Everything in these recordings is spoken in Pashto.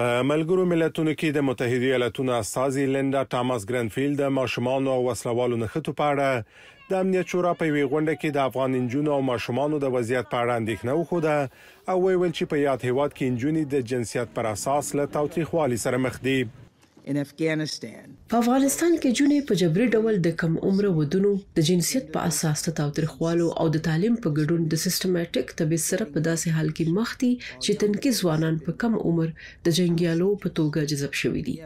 په ملګرو ملتونو کې د متحده ایالاتونو استازي لندا ټامس ګرنفیلد د ماشومان او وسلوالو نخټو په اړه د امنیت شورا په وی غونډه کې د افغان انجونو او ماشومان د وضعیت په اړه اندېښنه وخوده او ویل چې په یاد هیواد کې انجونې د جنسیت پر اساس له تاوتریخوالي سره مخ دي in Afghanistan په افغانستان کې جونې په جبري ډول د کم عمر ودونو د جنسیت په اساس ته تاوتریخوالو او د تعلیم په ګډون د سیستماتیک تبې سره په داسې حال کې مخ دي چې تنکي ځوانان په کم عمر د جنگیالو په توګه جذب شوي دي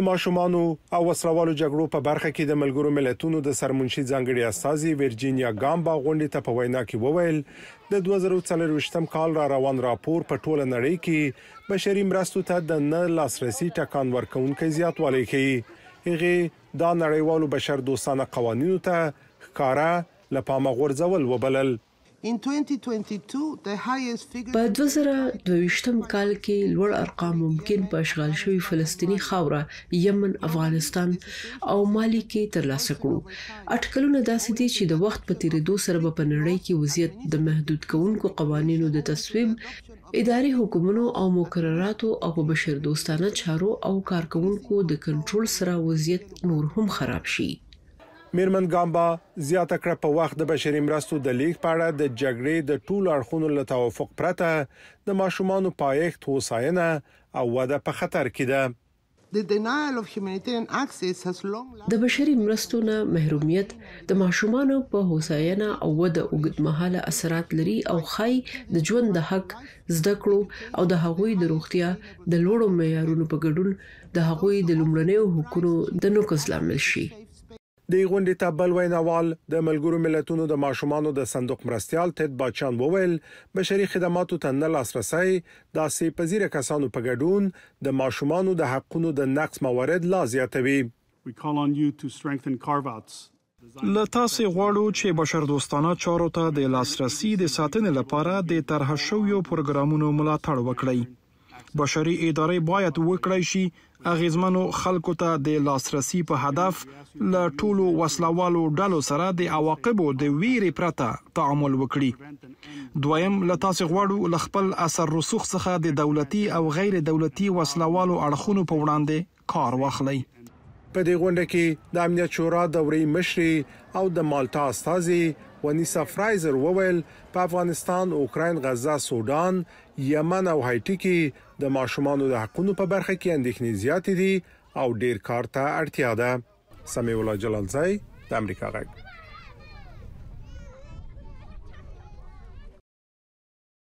د ماشومان او وسلوالو جګړو په برخه کې د ملګرو ملتونو د سرمنشي ځنګړي استاذي ورجینیا ګامبا غونډې ته په وینا کې وویل د 2024م کال را روان راپور په ټوله نړۍ کې بشري مرستو ته د نه لاسرسي ټکان ورکونکو زیاتوالی ښيي هغه د نړیوالو بشردوستانه قوانینو ته ښکارا لپاره غورځول وبلل په 2022م کال کې لوړ ارقام ممکن په اشغال شوی فلسطینی خاوره یمن افغانستان او مالی کې ترلاسه کړو اټکلونه داسې دي چې د وخت په تیریدو سره په نړۍ کې وضعیت د محدود کوونکو قوانینو د تصویب اداري حکومتونو او مقرراتو او بشردوستانه چارو او کارکونکو د کنټرول سره وضعیت نور هم خراب شي میرمن ګامبا زیاته کړ په وخت د بشري مرستو د لیک پاړه د جګړې د ټولو اړخونو له توافق پرته د ماشومان پایښت هوساینه او وده په خطر کې ده د بشري مرستو نه محرومیت د ماشومان په هوساینه او د اوږدمحاله اثرات لري او خای د ژوند د حق زده کړو او د هغوی د روغتیا د لوړو معیارونو په ګډون د هغوی د لومړنیو حقوقو د نوکس لامل شي د غونډې ته بل ویناوال د ملګرو ملتونو د ماشومانو د صندوق مرستيال تد باچان وویل بشري خدماتو ته نه لاسرسي د سي پذیره کسانو په ګډون د ماشومانو د حقونو د نقص موارد لا زیاتوي له تاسو غواړو چې بشر دوستانه چارو ته د لاسرسي د ساتنې لپاره د طرح شویو پروګرامونو ملاتړ وکړئ بشري ادارې باید وکړای شي اغیزمنو خلکو ته د لاسرسي په هدف ل ټولو وسلوالو ډلو سره د عواقبو د ویرې پرته تعامل وکړي دویم ل تاسو غواړو ل خپل اثر رسوخ څخه د دولتي او غیر دولتي وسلوالو اړخونو په وړاندې کار واخلئ په دې غونډه کې د امنیت شورا دورې مشر او د مالټا استاذي ونیسا فرایزر وویل په افغانستان، اوکرين، غزه، سودان، یمن او هایټي کې د ماشومانو د حقوقو په برخه کې اندېښنې زیاتې دي او ډیر کار ته اړتیا ده. سمې ولا جلالزای د امریکا غږ